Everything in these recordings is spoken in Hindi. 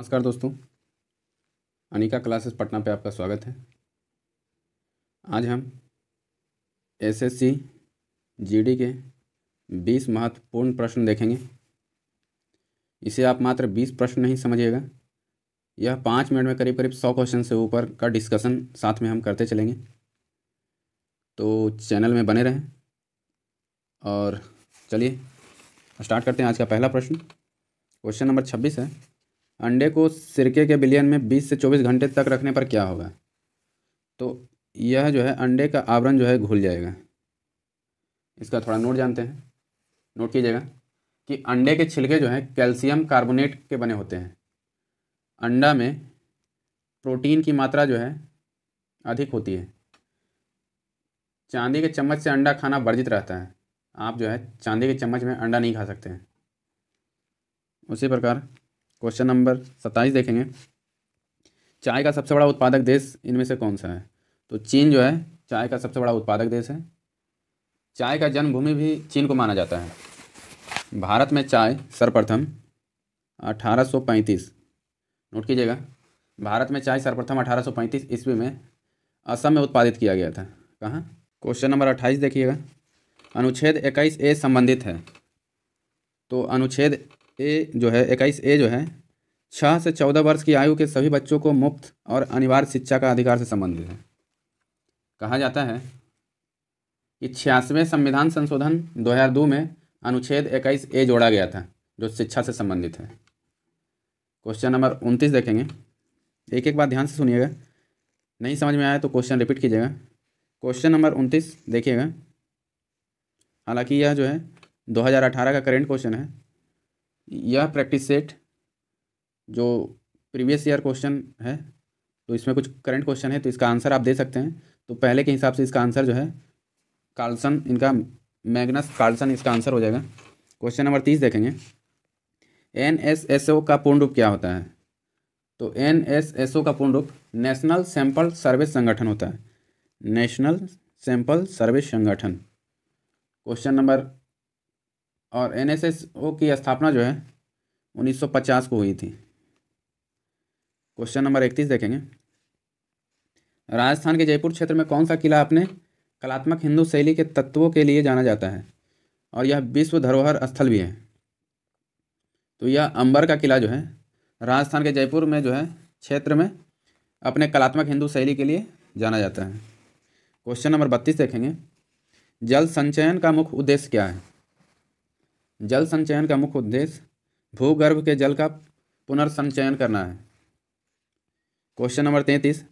नमस्कार दोस्तों अनिका क्लासेस पटना पे आपका स्वागत है आज हम एसएससी जीडी के 20 महत्वपूर्ण प्रश्न देखेंगे इसे आप मात्र 20 प्रश्न नहीं समझिएगा यह पाँच मिनट में करीब करीब सौ क्वेश्चन से ऊपर का डिस्कशन साथ में हम करते चलेंगे तो चैनल में बने रहें और चलिए स्टार्ट करते हैं आज का पहला प्रश्न क्वेश्चन नंबर छब्बीस है अंडे को सिरके के बिलियन में 20 से 24 घंटे तक रखने पर क्या होगा तो यह जो है अंडे का आवरण जो है घुल जाएगा इसका थोड़ा नोट जानते हैं नोट कीजिएगा कि अंडे के छिलके जो हैं कैल्शियम कार्बोनेट के बने होते हैं अंडा में प्रोटीन की मात्रा जो है अधिक होती है चांदी के चम्मच से अंडा खाना वर्जित रहता है आप जो है चांदी के चम्मच में अंडा नहीं खा सकते हैं उसी प्रकार क्वेश्चन नंबर सत्ताईस देखेंगे चाय का सबसे बड़ा उत्पादक देश इनमें से कौन सा है तो चीन जो है चाय का सबसे बड़ा उत्पादक देश है चाय का जन्मभूमि भी चीन को माना जाता है भारत में चाय सर्वप्रथम 1835 नोट कीजिएगा भारत में चाय सर्वप्रथम 1835 ईस्वी में असम में उत्पादित किया गया था कहाँ क्वेश्चन नंबर 28 देखिएगा अनुच्छेद 21 ए संबंधित है तो अनुच्छेद ए जो है इक्कीस ए जो है छः से चौदह वर्ष की आयु के सभी बच्चों को मुफ्त और अनिवार्य शिक्षा का अधिकार से संबंधित है कहा जाता है कि छियासवें संविधान संशोधन 2002 में अनुच्छेद 21 ए जोड़ा गया था जो शिक्षा से संबंधित है क्वेश्चन नंबर उनतीस देखेंगे एक एक बात ध्यान से सुनिएगा नहीं समझ में आया तो क्वेश्चन रिपीट कीजिएगा क्वेश्चन नंबर उनतीस देखिएगा हालांकि यह जो है 2018 का करेंट क्वेश्चन है यह प्रैक्टिस सेट जो प्रीवियस ईयर क्वेश्चन है तो इसमें कुछ करंट क्वेश्चन है तो इसका आंसर आप दे सकते हैं तो पहले के हिसाब से इसका आंसर जो है कार्लसन इनका मैग्नस कार्लसन इसका आंसर हो जाएगा क्वेश्चन नंबर तीस देखेंगे एन एस एस ओ का पूर्ण रूप क्या होता है तो एन एस एस ओ का पूर्ण रूप नेशनल सैंपल सर्विस संगठन होता है नेशनल सैंपल सर्विस संगठन क्वेश्चन नंबर और एनएसएसओ की स्थापना जो है 1950 को हुई थी क्वेश्चन नंबर इकतीस देखेंगे राजस्थान के जयपुर क्षेत्र में कौन सा किला अपने कलात्मक हिंदू शैली के तत्वों के लिए जाना जाता है और यह विश्व धरोहर स्थल भी है तो यह अंबर का किला जो है राजस्थान के जयपुर में जो है क्षेत्र में अपने कलात्मक हिंदू शैली के लिए जाना जाता है क्वेश्चन नंबर बत्तीस देखेंगे जल संचयन का मुख्य उद्देश्य क्या है जल संचयन का मुख्य उद्देश्य भूगर्भ के जल का पुनर्संचयन करना है क्वेश्चन नंबर तैंतीस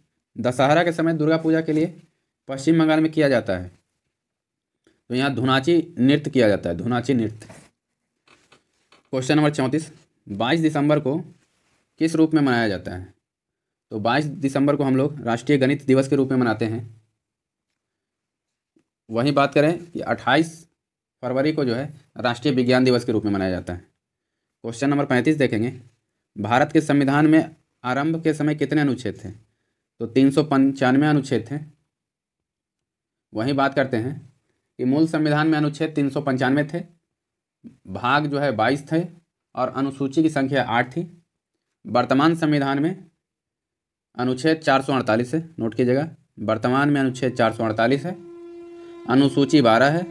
दशहरा के समय दुर्गा पूजा के लिए पश्चिम बंगाल में किया जाता है तो यहाँ धुनाची नृत्य किया जाता है धुनाची नृत्य क्वेश्चन नंबर चौंतीस बाईस दिसंबर को किस रूप में मनाया जाता है तो बाईस दिसंबर को हम लोग राष्ट्रीय गणित दिवस के रूप में मनाते हैं वहीं बात करें कि अट्ठाईस फरवरी को जो है राष्ट्रीय विज्ञान दिवस के रूप में मनाया जाता है क्वेश्चन नंबर पैंतीस देखेंगे भारत के संविधान में आरंभ के समय कितने अनुच्छेद थे तो तीन सौ पंचानवे अनुच्छेद थे वहीं बात करते हैं कि मूल संविधान में अनुच्छेद तीन सौ पंचानवे थे भाग जो है बाईस थे और अनुसूची की संख्या आठ थी वर्तमान संविधान में अनुच्छेद चार सौ अड़तालीस है नोट कीजिएगा वर्तमान में अनुच्छेद चार सौ अड़तालीस है अनुसूची बारह है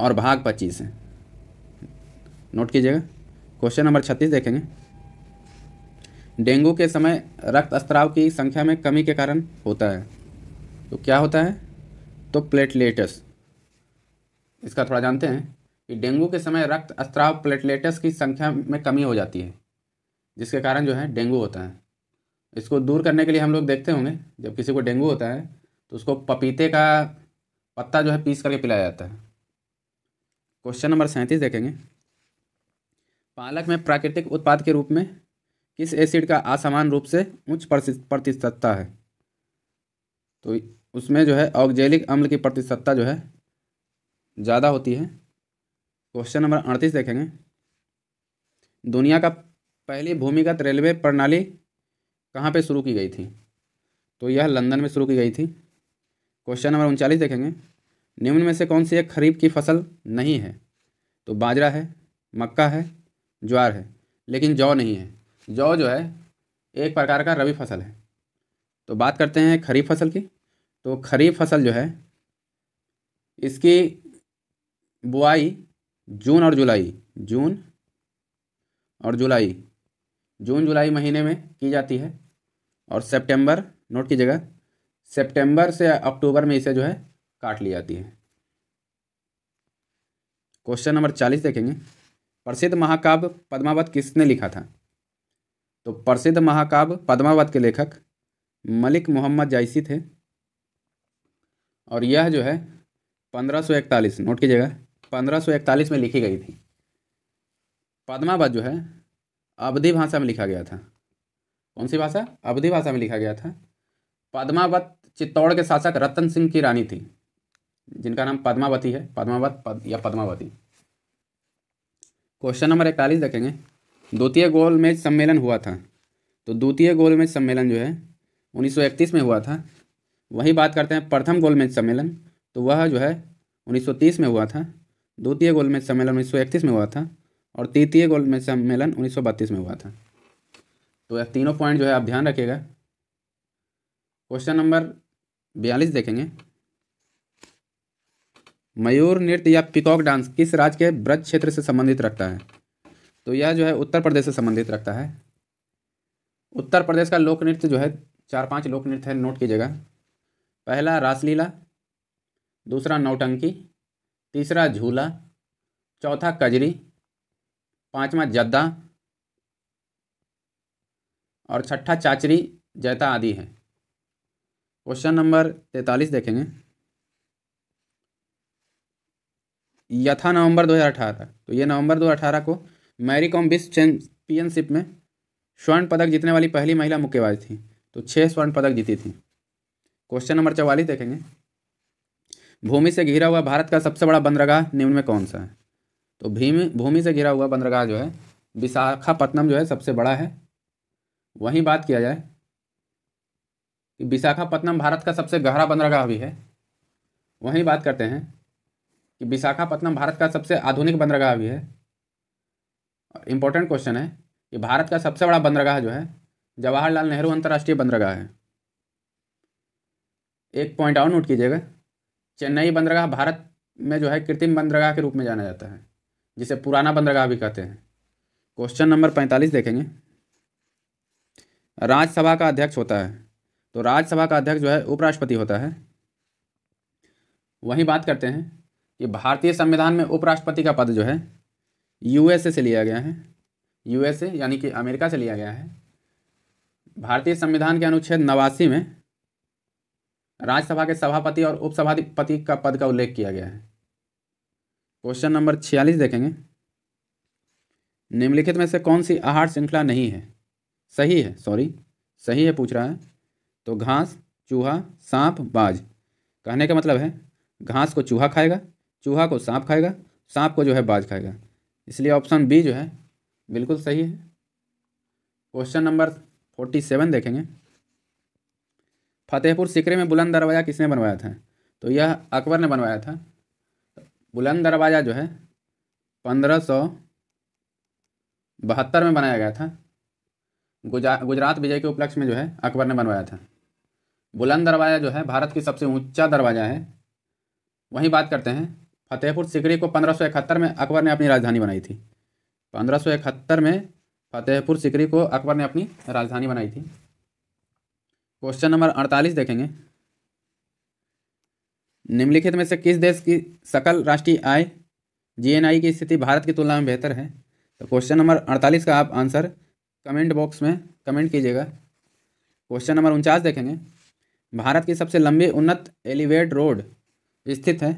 और भाग पच्चीस है नोट कीजिएगा क्वेश्चन नंबर छत्तीस देखेंगे डेंगू के समय रक्त स्त्राव की संख्या में कमी के कारण होता है तो क्या होता है तो प्लेटलेटस इसका थोड़ा जानते हैं कि डेंगू के समय रक्त स्त्राव प्लेटलेटस की संख्या में कमी हो जाती है जिसके कारण जो है डेंगू होता है इसको दूर करने के लिए हम लोग देखते होंगे जब किसी को डेंगू होता है तो उसको पपीते का पत्ता जो है पीस करके पिलाया जाता है क्वेश्चन नंबर सैंतीस देखेंगे पालक में प्राकृतिक उत्पाद के रूप में किस एसिड का असमान रूप से उच्च प्रतिशतता है तो उसमें जो है ऑक्जेलिक अम्ल की प्रतिशतता जो है ज़्यादा होती है क्वेश्चन नंबर अड़तीस देखेंगे दुनिया का पहली भूमिगत रेलवे प्रणाली कहाँ पे शुरू की गई थी तो यह लंदन में शुरू की गई थी क्वेश्चन नंबर उनचालीस देखेंगे निम्न में से कौन सी एक खरीफ की फसल नहीं है तो बाजरा है मक्का है ज्वार है लेकिन जौ नहीं है जौ जो है एक प्रकार का रबी फसल है तो बात करते हैं खरीफ फसल की तो खरीफ फसल जो है इसकी बुआई जून और जुलाई जून और जुलाई जून जुलाई महीने में की जाती है और सितंबर नोट कीजिएगा सितंबर से अक्टूबर में इसे जो है काट ली जाती है क्वेश्चन नंबर चालीस देखेंगे प्रसिद्ध महाकाव्य पद्मावत किसने लिखा था तो प्रसिद्ध महाकाव्य पद्मावत के लेखक मलिक मोहम्मद जायसी थे और यह जो है 1541 नोट कीजिएगा 1541 में लिखी गई थी पद्मावत जो है अवधि भाषा में लिखा गया था कौन सी भाषा अवधि भाषा में लिखा गया था पद्मावत चित्तौड़ के शासक रतन सिंह की रानी थी जिनका नाम पद्मावती है पद्मावत पद या पद्मावती क्वेश्चन नंबर इकतालीस देखेंगे द्वितीय गोलमेज सम्मेलन हुआ था तो द्वितीय गोलमेज सम्मेलन जो है 1931 में हुआ था वही बात करते हैं प्रथम गोलमेज सम्मेलन तो वह जो है 1930 में हुआ था द्वितीय गोलमेज सम्मेलन उन्नीस में हुआ था और तृतीय गोलमेज सम्मेलन उन्नीस में हुआ था तो यह तीनों पॉइंट जो है आप ध्यान रखिएगा क्वेश्चन नंबर बयालीस देखेंगे मयूर नृत्य या पिकॉक डांस किस राज्य के ब्रज क्षेत्र से संबंधित रखता है तो यह जो है उत्तर प्रदेश से संबंधित रखता है उत्तर प्रदेश का लोक नृत्य जो है चार पांच लोक नृत्य है नोट कीजिएगा पहला रासलीला दूसरा नौटंकी तीसरा झूला चौथा कजरी पांचवा जद्दा और छठा चाचरी जैता आदि है क्वेश्चन नंबर तैतालीस देखेंगे यथा नवंबर 2018 तो ये नवंबर 2018 को मैरी कॉम विश्व चैंपियनशिप में स्वर्ण पदक जीतने वाली पहली महिला मुक्केबाज थी तो छः स्वर्ण पदक जीती थी क्वेश्चन नंबर चवालीस देखेंगे भूमि से घिरा हुआ भारत का सबसे बड़ा बंदरगाह निम्न में कौन सा है तो भीम भूमि से घिरा हुआ बंदरगाह जो है विशाखापट्टनम जो है सबसे बड़ा है वहीं बात किया जाए कि विशाखापट्टनम भारत का सबसे गहरा बंदरगाह भी है वहीं बात करते हैं कि विशाखापत्तनम भारत का सबसे आधुनिक बंदरगाह भी है इम्पोर्टेंट क्वेश्चन है कि भारत का सबसे बड़ा बंदरगाह जो है जवाहरलाल नेहरू अंतर्राष्ट्रीय बंदरगाह है एक पॉइंट और नोट कीजिएगा चेन्नई बंदरगाह भारत में जो है कृत्रिम बंदरगाह के रूप में जाना जाता है जिसे पुराना बंदरगाह भी कहते हैं क्वेश्चन नंबर पैंतालीस देखेंगे राज्यसभा का अध्यक्ष होता है तो राज्यसभा का अध्यक्ष जो है उपराष्ट्रपति होता है वहीं बात करते हैं ये भारतीय संविधान में उपराष्ट्रपति का पद जो है यूएसए से लिया गया है यूएसए यानी कि अमेरिका से लिया गया है भारतीय संविधान के अनुच्छेद नवासी में राज्यसभा के सभापति और उपसभापति का पद का उल्लेख किया गया है क्वेश्चन नंबर छियालीस देखेंगे निम्नलिखित में से कौन सी आहार श्रृंखला नहीं है सही है सॉरी सही है पूछ रहा है तो घास चूहा सांप बाज कहने का मतलब है घास को चूहा खाएगा चूहा को सांप खाएगा सांप को जो है बाज खाएगा इसलिए ऑप्शन बी जो है बिल्कुल सही है क्वेश्चन नंबर फोर्टी सेवन देखेंगे फतेहपुर सिकरे में बुलंद दरवाज़ा किसने बनवाया था तो यह अकबर ने बनवाया था बुलंद दरवाज़ा जो है पंद्रह सौ बहत्तर में बनाया गया था गुजा गुजरात विजय के उपलक्ष्य में जो है अकबर ने बनवाया था बुलंद दरवाज़ा जो है भारत की सबसे ऊंचा दरवाज़ा है वहीं बात करते हैं फतेहपुर सिकरी को पंद्रह में अकबर ने अपनी राजधानी बनाई थी पंद्रह में फतेहपुर सिकरी को अकबर ने अपनी राजधानी बनाई थी क्वेश्चन नंबर अड़तालीस देखेंगे निम्नलिखित में से किस देश की सकल राष्ट्रीय आय जीएनआई की स्थिति भारत की तुलना में बेहतर है तो क्वेश्चन नंबर अड़तालीस का आप आंसर कमेंट बॉक्स में कमेंट कीजिएगा क्वेश्चन नंबर उनचास देखेंगे भारत की सबसे लंबी उन्नत एलिवेट रोड स्थित है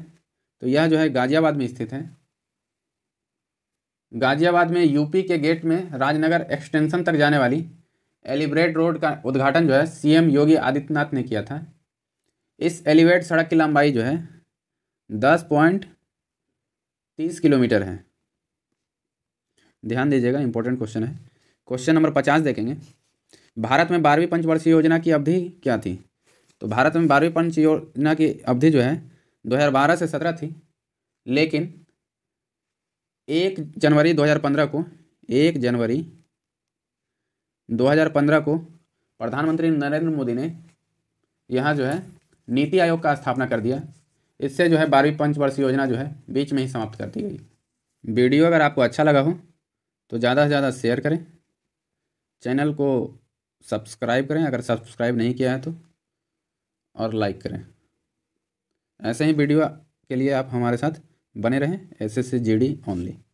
तो यह जो है गाजियाबाद में स्थित है गाजियाबाद में यूपी के गेट में राजनगर एक्सटेंशन तक जाने वाली एलिब्रेट रोड का उद्घाटन जो है सीएम योगी आदित्यनाथ ने किया था इस एलिवेट सड़क की लंबाई जो है दस पॉइंट तीस किलोमीटर है ध्यान दीजिएगा इंपॉर्टेंट क्वेश्चन है क्वेश्चन नंबर पचास देखेंगे भारत में बारहवीं पंचवर्षीय योजना की अवधि क्या थी तो भारत में बारहवीं पंच योजना की अवधि जो है 2012 से 17 थी लेकिन एक जनवरी 2015 को एक जनवरी 2015 को प्रधानमंत्री नरेंद्र मोदी ने यहाँ जो है नीति आयोग का स्थापना कर दिया इससे जो है बारहवीं पंचवर्ष योजना जो है बीच में ही समाप्त कर दी गई वीडियो अगर आपको अच्छा लगा हो तो ज़्यादा से ज़्यादा शेयर करें चैनल को सब्सक्राइब करें अगर सब्सक्राइब नहीं किया है तो और लाइक करें ऐसे ही वीडियो के लिए आप हमारे साथ बने रहें S S C G D only